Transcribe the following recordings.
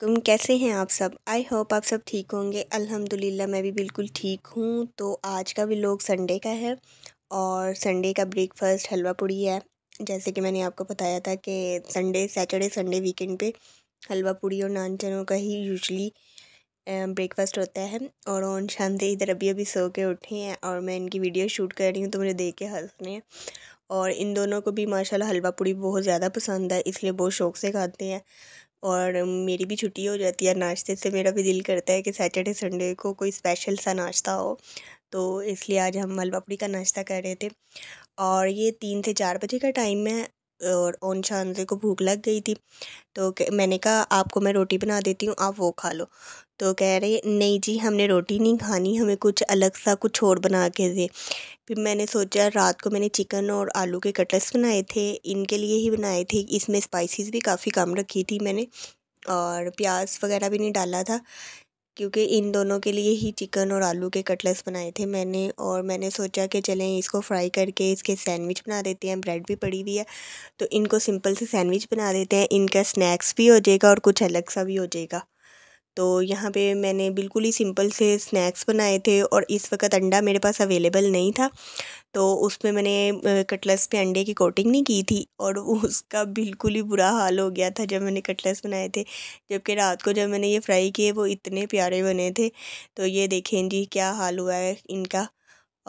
तुम कैसे हैं आप सब आई होप आप सब ठीक होंगे अल्हम्दुलिल्लाह मैं भी बिल्कुल ठीक हूँ तो आज का भी लोग संडे का है और संडे का ब्रेकफास्ट हलवा पूड़ी है जैसे कि मैंने आपको बताया था कि संडे सैटरडे संडे वीकेंड पे हलवा पूड़ी और नान चनों का ही यूजली ब्रेकफास्ट होता है और ओन शांति इधर अभी अभी सो के उठे हैं और मैं इनकी वीडियो शूट कर रही हूँ तो मुझे देख के हंसने हैं और इन दोनों को भी माशाल्लाह हलवा पूड़ी बहुत ज़्यादा पसंद है इसलिए बहुत शौक से खाते हैं और मेरी भी छुट्टी हो जाती है नाश्ते से मेरा भी दिल करता है कि सैटरडे संडे को कोई स्पेशल सा नाश्ता हो तो इसलिए आज हम हलवा पूड़ी का नाश्ता कर रहे थे और ये तीन से चार बजे का टाइम है और ओन चांदे को भूख लग गई थी तो मैंने कहा आपको मैं रोटी बना देती हूँ आप वो खा लो तो कह रहे नहीं जी हमने रोटी नहीं खानी हमें कुछ अलग सा कुछ और बना के दे फिर मैंने सोचा रात को मैंने चिकन और आलू के कटलेट्स बनाए थे इनके लिए ही बनाए थे इसमें स्पाइसिस भी काफ़ी कम रखी थी मैंने और प्याज वगैरह भी नहीं डाला था क्योंकि इन दोनों के लिए ही चिकन और आलू के कटलेट्स बनाए थे मैंने और मैंने सोचा कि चलें इसको फ्राई करके इसके सैंडविच बना देते हैं ब्रेड भी पड़ी हुई है तो इनको सिंपल से सैंडविच बना देते हैं इनका स्नैक्स भी हो जाएगा और कुछ अलग सा भी हो जाएगा तो यहाँ पे मैंने बिल्कुल ही सिंपल से स्नैक्स बनाए थे और इस वक्त अंडा मेरे पास अवेलेबल नहीं था तो उसमें मैंने कटलस पे अंडे की कोटिंग नहीं की थी और उसका बिल्कुल ही बुरा हाल हो गया था जब मैंने कटलस बनाए थे जबकि रात को जब मैंने ये फ्राई किए वो इतने प्यारे बने थे तो ये देखें जी क्या हाल हुआ है इनका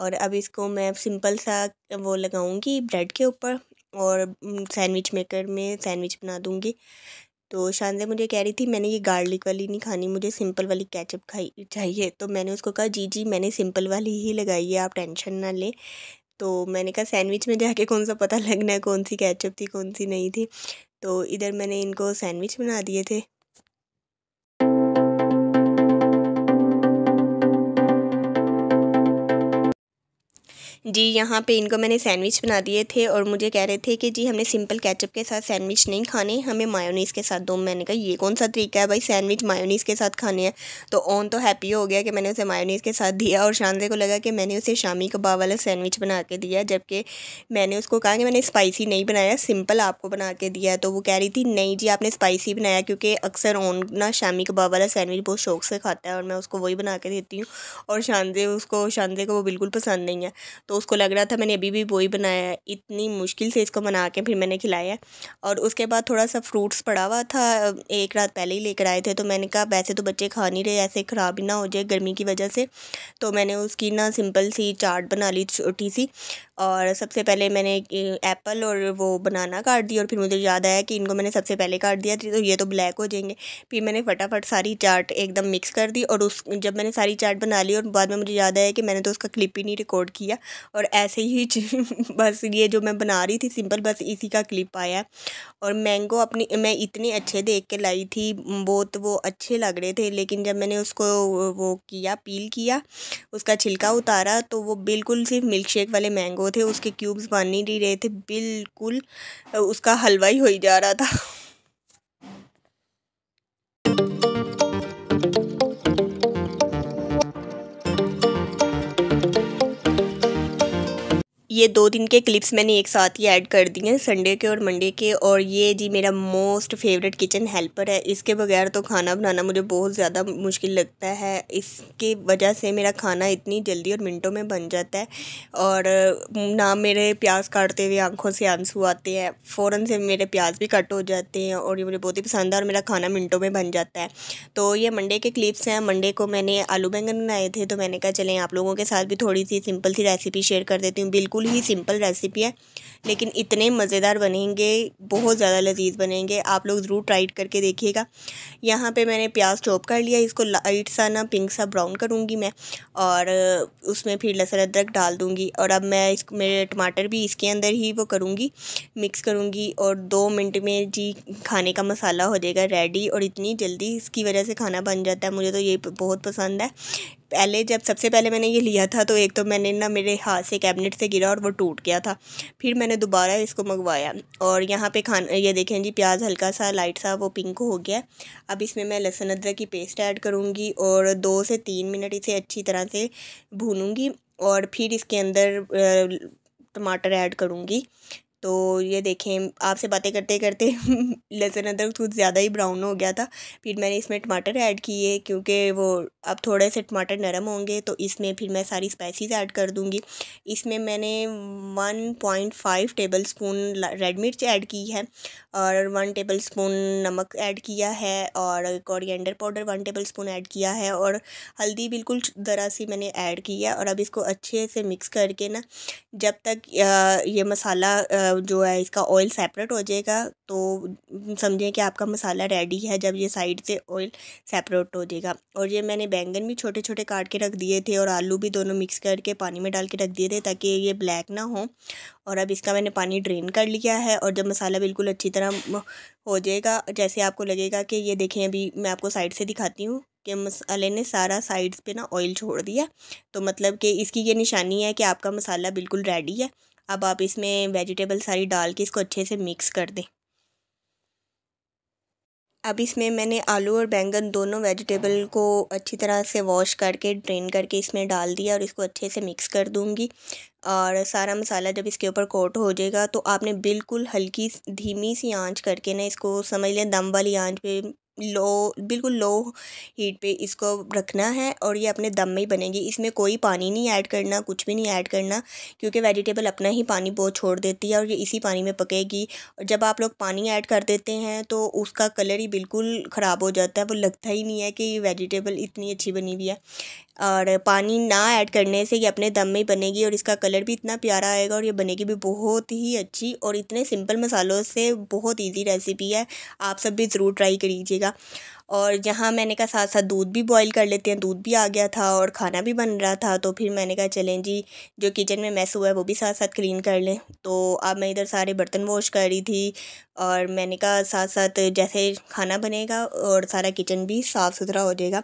और अब इसको मैं सिंपल सा वो लगाऊंगी ब्रेड के ऊपर और सैंडविच मेकर में सैंडविच बना दूंगी तो शानजा मुझे कह रही थी मैंने ये गार्लिक वाली नहीं खानी मुझे सिंपल वाली कैचअप खाई चाहिए तो मैंने उसको कहा जी जी मैंने सिंपल वाली ही लगाई है आप टेंशन ना लें तो मैंने कहा सैंडविच में जाके कौन सा पता लगना है कौन सी कैचअप थी कौन सी नहीं थी तो इधर मैंने इनको सैंडविच बना दिए थे जी यहाँ पे इनको मैंने सैंडविच बना दिए थे और मुझे कह रहे थे कि जी हमने सिंपल केचप के साथ सैंडविच नहीं खाने हमें मायोनीस के साथ दो तो मैंने कहा ये कौन सा तरीका है भाई सैंडविच मायोनीस के साथ खाने हैं तो ओन तो हैप्पी हो गया कि मैंने उसे मायोनीस के साथ दिया और शानजे को लगा कि मैंने उसे शामी कबाब वाला सैंडविच बना के दिया जबकि मैंने उसको कहा कि मैंने स्पाइसी नहीं बनाया सिंपल आपको बना के दिया तो वो कह रही थी नहीं जी आपने स्पाइसी बनाया क्योंकि अक्सर ओन ना शामी कबाब वाला सैंडविच बहुत शौक से खाता है और मैं उसको वही बना के देती हूँ और शानजे उसको शानजे को वो बिल्कुल पसंद नहीं है तो उसको लग रहा था मैंने अभी भी वही बनाया है इतनी मुश्किल से इसको बना के फिर मैंने खिलाया और उसके बाद थोड़ा सा फ्रूट्स पड़ा हुआ था एक रात पहले ही लेकर आए थे तो मैंने कहा वैसे तो बच्चे खा नहीं रहे ऐसे ख़राब ही ना हो जाए गर्मी की वजह से तो मैंने उसकी ना सिंपल सी चाट बना ली छोटी सी और सबसे पहले मैंने एप्पल और वो बनाना काट दी और फिर मुझे याद आया कि इनको मैंने सबसे पहले काट दिया तो ये तो ब्लैक हो जाएंगे फिर मैंने फटाफट सारी चाट एकदम मिक्स कर दी और उस जब मैंने सारी चाट बना ली और बाद में मुझे याद आया कि मैंने तो उसका क्लिप ही नहीं रिकॉर्ड किया और ऐसे ही बस ये जो मैं बना रही थी सिंपल बस इसी का क्लिप आया और मैंगो अपनी मैं इतने अच्छे देख के लाई थी बहुत वो अच्छे लग रहे थे लेकिन जब मैंने उसको वो किया पील किया उसका छिलका उतारा तो वो बिल्कुल सिर्फ मिल्क शेक वाले मैंगो वो थे उसके क्यूब्स बन नहीं रहे थे बिल्कुल उसका हलवा ही हो ही जा रहा था ये दो दिन के क्लिप्स मैंने एक साथ ही ऐड कर दिए हैं संडे के और मंडे के और ये जी मेरा मोस्ट फेवरेट किचन हेल्पर है इसके बगैर तो खाना बनाना मुझे बहुत ज़्यादा मुश्किल लगता है इसके वजह से मेरा खाना इतनी जल्दी और मिनटों में बन जाता है और ना मेरे प्याज काटते हुए आंखों से आंसू आते हैं फ़ौरन से मेरे प्याज भी कट हो जाते हैं और ये मुझे बहुत ही पसंद है और मेरा खाना मिनटों में बन जाता है तो ये मंडे के क्लिप्स हैं मंडे को मैंने आलू बैंगन बनाए थे तो मैंने कहा चलें आप लोगों के साथ भी थोड़ी सी सिंपल सी रेसिपी शेयर कर देती हूँ बिल्कुल बिल्कुल ही सिंपल रेसिपी है लेकिन इतने मज़ेदार बनेंगे बहुत ज़्यादा लजीज बनेंगे आप लोग ज़रूर ट्राई करके देखिएगा यहाँ पे मैंने प्याज चॉप कर लिया इसको लाइट सा ना पिंक सा ब्राउन करूँगी मैं और उसमें फिर लहसुन अदरक डाल दूँगी और अब मैं इस मेरे टमाटर भी इसके अंदर ही वो करूँगी मिक्स करूँगी और दो मिनट में जी खाने का मसाला हो जाएगा रेडी और इतनी जल्दी इसकी वजह से खाना बन जाता है मुझे तो ये बहुत पसंद है पहले जब सबसे पहले मैंने ये लिया था तो एक तो मैंने ना मेरे हाथ से कैबिनेट से गिरा और वो टूट गया था फिर मैंने दोबारा इसको मंगवाया और यहाँ पे खाना ये देखें जी प्याज हल्का सा लाइट सा वो पिंक हो गया अब इसमें मैं लहसुन अदरक की पेस्ट ऐड करूँगी और दो से तीन मिनट इसे अच्छी तरह से भूनूँगी और फिर इसके अंदर टमाटर ऐड करूँगी तो ये देखें आपसे बातें करते करते लहसुन अदरक कुछ ज़्यादा ही ब्राउन हो गया था फिर मैंने इसमें टमाटर ऐड किए क्योंकि वो अब थोड़े से टमाटर नरम होंगे तो इसमें फिर मैं सारी स्पाइसेस ऐड कर दूँगी इसमें मैंने 1.5 टेबल स्पून रेड मिर्च ऐड की है और वन टेबल स्पून नमक ऐड किया है और coriander powder one tablespoon add किया है और हल्दी बिल्कुल ज़रा सी मैंने ऐड की है और अब इसको अच्छे से मिक्स करके ना जब तक ये मसाला जो है इसका ऑयल सेपरेट हो जाएगा तो समझें कि आपका मसाला रेडी है जब ये साइड से ऑयल सेपरेट हो जाएगा और ये मैंने बैंगन भी छोटे छोटे काट के रख दिए थे और आलू भी दोनों मिक्स करके पानी में डाल के रख दिए थे ताकि ये ब्लैक ना हो और अब इसका मैंने पानी ड्रेन कर लिया है और जब मसाला बिल्कुल अच्छी तरह हो जाएगा जैसे आपको लगेगा कि ये देखें अभी मैं आपको साइड से दिखाती हूँ कि मसाले ने सारा साइड्स पे ना ऑयल छोड़ दिया तो मतलब कि इसकी ये निशानी है कि आपका मसाला बिल्कुल रेडी है अब आप इसमें वेजिटेबल सारी डाल के इसको अच्छे से मिक्स कर दें अब इसमें मैंने आलू और बैंगन दोनों वेजिटेबल को अच्छी तरह से वॉश करके ड्रेन करके इसमें डाल दिया और इसको अच्छे से मिक्स कर दूंगी और सारा मसाला जब इसके ऊपर कोट हो जाएगा तो आपने बिल्कुल हल्की धीमी सी आंच करके ना इसको समझ लें दम वाली आंच पे लो बिल्कुल लो हीट पे इसको रखना है और ये अपने दम में ही बनेगी इसमें कोई पानी नहीं ऐड करना कुछ भी नहीं ऐड करना क्योंकि वेजिटेबल अपना ही पानी बहुत छोड़ देती है और ये इसी पानी में पकेगी और जब आप लोग पानी ऐड कर देते हैं तो उसका कलर ही बिल्कुल ख़राब हो जाता है वो लगता ही नहीं है कि वेजिटेबल इतनी अच्छी बनी हुई है और पानी ना ऐड करने से ये अपने दम में ही बनेगी और इसका कलर भी इतना प्यारा आएगा और ये बनेगी भी बहुत ही अच्छी और इतने सिंपल मसालों से बहुत ईजी रेसिपी है आप सब भी ज़रूर ट्राई करीजिएगा लीजिएगा और यहाँ मैंने कहा साथ साथ दूध भी बॉईल कर लेते हैं दूध भी आ गया था और खाना भी बन रहा था तो फिर मैंने कहा चलें जी जो किचन में मैस हुआ है वो भी साथ साथ क्लीन कर लें तो अब मैं इधर सारे बर्तन वॉश कर रही थी और मैंने कहा साथ साथ जैसे खाना बनेगा और सारा किचन भी साफ़ सुथरा हो जाएगा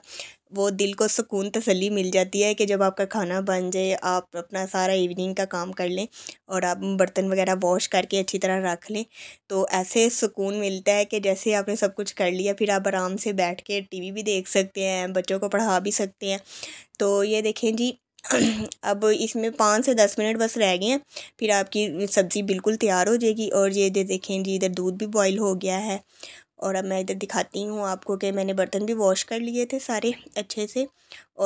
वो दिल को सुकून तसली मिल जाती है कि जब आपका खाना बन जाए आप अपना सारा इवनिंग का काम कर लें और आप बर्तन वगैरह वॉश करके अच्छी तरह रख लें तो ऐसे सुकून मिलता है कि जैसे आपने सब कुछ कर लिया फिर आप आराम से बैठ के टीवी भी देख सकते हैं बच्चों को पढ़ा भी सकते हैं तो ये देखें जी अब इसमें पाँच से दस मिनट बस रह गए हैं फिर आपकी सब्ज़ी बिल्कुल तैयार हो जाएगी और ये दे देखें जी इधर दूध भी बॉयल हो गया है और अब मैं इधर दिखाती हूँ आपको कि मैंने बर्तन भी वॉश कर लिए थे सारे अच्छे से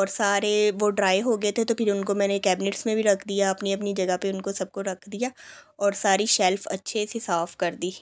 और सारे वो ड्राई हो गए थे तो फिर उनको मैंने कैबिनेट्स में भी रख दिया अपनी अपनी जगह पे उनको सबको रख दिया और सारी शेल्फ़ अच्छे से साफ़ कर दी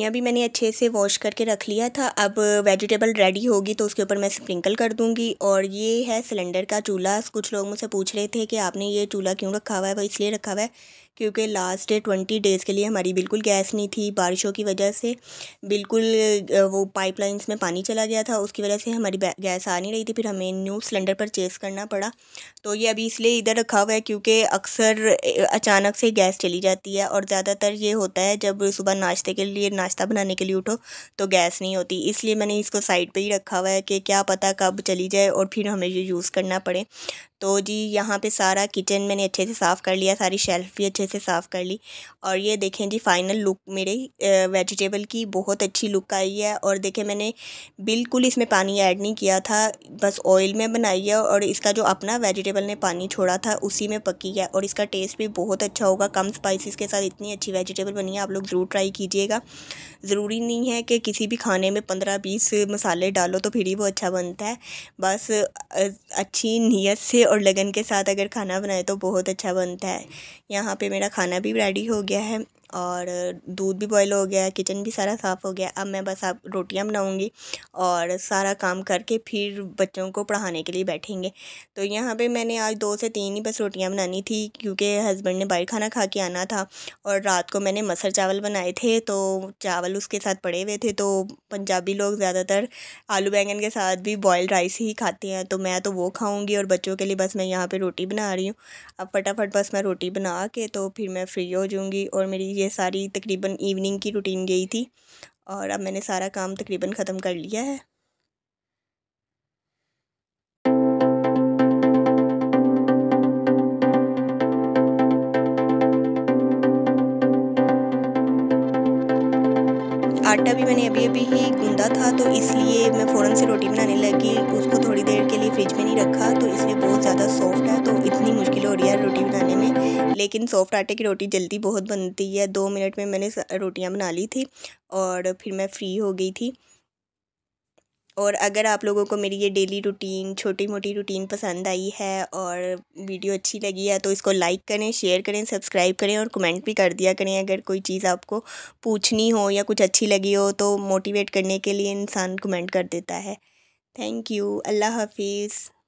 धनिया भी मैंने अच्छे से वॉश करके रख लिया था अब वेजिटेबल रेडी होगी तो उसके ऊपर मैं स्प्रिंकल कर दूंगी और ये है सिलेंडर का चूल्हा कुछ लोग मुझसे पूछ रहे थे कि आपने ये चूल्हा क्यों रखा हुआ है वो इसलिए रखा हुआ है क्योंकि लास्ट ट्वेंटी डेज़ के लिए हमारी बिल्कुल गैस नहीं थी बारिशों की वजह से बिल्कुल वो पाइपलाइंस में पानी चला गया था उसकी वजह से हमारी गैस आ नहीं रही थी फिर हमें न्यू सिलेंडर चेस करना पड़ा तो ये अभी इसलिए इधर रखा हुआ है क्योंकि अक्सर अचानक से गैस चली जाती है और ज़्यादातर ये होता है जब सुबह नाश्ते के लिए नाश्ता बनाने के लिए उठो तो गैस नहीं होती इसलिए मैंने इसको साइड पर ही रखा हुआ है कि क्या पता कब चली जाए और फिर हमें ये यूज़ करना पड़े तो जी यहाँ पे सारा किचन मैंने अच्छे से साफ़ कर लिया सारी शेल्फ़ भी अच्छे से साफ़ कर ली और ये देखें जी फ़ाइनल लुक मेरे वेजिटेबल की बहुत अच्छी लुक आई है और देखें मैंने बिल्कुल इसमें पानी ऐड नहीं किया था बस ऑयल में बनाई है और इसका जो अपना वेजिटेबल ने पानी छोड़ा था उसी में पकी है और इसका टेस्ट भी बहुत अच्छा होगा कम स्पाइसिस के साथ इतनी अच्छी वेजिटेबल बनी है आप लोग ज़रूर ट्राई कीजिएगा ज़रूरी नहीं है कि किसी भी खाने में पंद्रह बीस मसाले डालो तो फिर ही वो अच्छा बनता है बस अच्छी नीयत से और लगन के साथ अगर खाना बनाए तो बहुत अच्छा बनता है यहाँ पे मेरा खाना भी रेडी हो गया है और दूध भी बॉयल हो गया किचन भी सारा साफ़ हो गया अब मैं बस आप रोटियां बनाऊंगी और सारा काम करके फिर बच्चों को पढ़ाने के लिए बैठेंगे तो यहाँ पे मैंने आज दो से तीन ही बस रोटियां बनानी थी क्योंकि हस्बैंड ने बाहर खाना खा के आना था और रात को मैंने मसर चावल बनाए थे तो चावल उसके साथ पड़े हुए थे तो पंजाबी लोग ज़्यादातर आलू बैंगन के साथ भी बॉयल्ड राइस ही खाते हैं तो मैं तो वो खाऊँगी और बच्चों के लिए बस मैं यहाँ पर रोटी बना रही हूँ अब फटाफट बस मैं रोटी बना के तो फिर मैं फ्री हो जाऊँगी और मेरी ये सारी तकरीबन इवनिंग की रूटीन गई थी और अब मैंने सारा काम तकरीबन ख़त्म कर लिया है आटा भी मैंने अभी अभी ही गूंदा था तो इसलिए मैं फ़ौरन से रोटी बनाने लगी उसको थोड़ी देर के लिए फ्रिज में नहीं रखा तो इसलिए बहुत ज़्यादा सॉफ्ट है तो इतनी मुश्किल हो रही है रोटी लेकिन सॉफ्ट आटे की रोटी जल्दी बहुत बनती है दो मिनट में मैंने रोटियां बना ली थी और फिर मैं फ्री हो गई थी और अगर आप लोगों को मेरी ये डेली रूटीन छोटी मोटी रूटीन पसंद आई है और वीडियो अच्छी लगी है तो इसको लाइक करें शेयर करें सब्सक्राइब करें और कमेंट भी कर दिया करें अगर कोई चीज़ आपको पूछनी हो या कुछ अच्छी लगी हो तो मोटिवेट करने के लिए इंसान कमेंट कर देता है थैंक यू अल्लाह हाफिज़